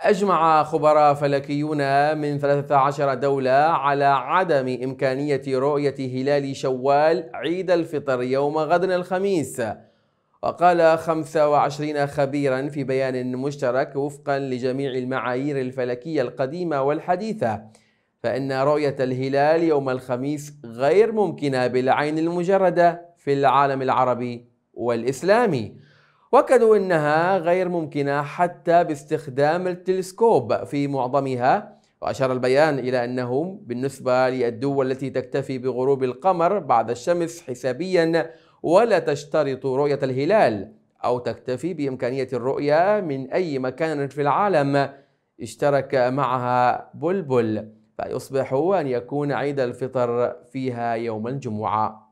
أجمع خبراء فلكيون من 13 دولة على عدم إمكانية رؤية هلال شوال عيد الفطر يوم غد الخميس وقال 25 خبيرا في بيان مشترك وفقا لجميع المعايير الفلكية القديمة والحديثة فإن رؤية الهلال يوم الخميس غير ممكنة بالعين المجردة في العالم العربي والإسلامي وأكدوا أنها غير ممكنة حتى باستخدام التلسكوب في معظمها وأشار البيان إلى أنه بالنسبة للدول التي تكتفي بغروب القمر بعد الشمس حسابيا ولا تشترط رؤية الهلال أو تكتفي بإمكانية الرؤية من أي مكان في العالم اشترك معها بلبل فيصبح أن يكون عيد الفطر فيها يوم الجمعة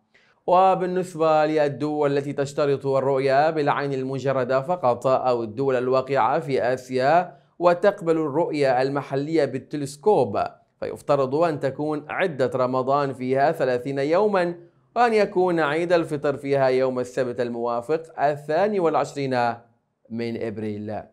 وبالنسبة للدول التي تشترط الرؤية بالعين المجردة فقط أو الدول الواقعة في آسيا وتقبل الرؤية المحلية بالتلسكوب فيفترض أن تكون عدة رمضان فيها 30 يوما وأن يكون عيد الفطر فيها يوم السبت الموافق الثاني والعشرين من إبريل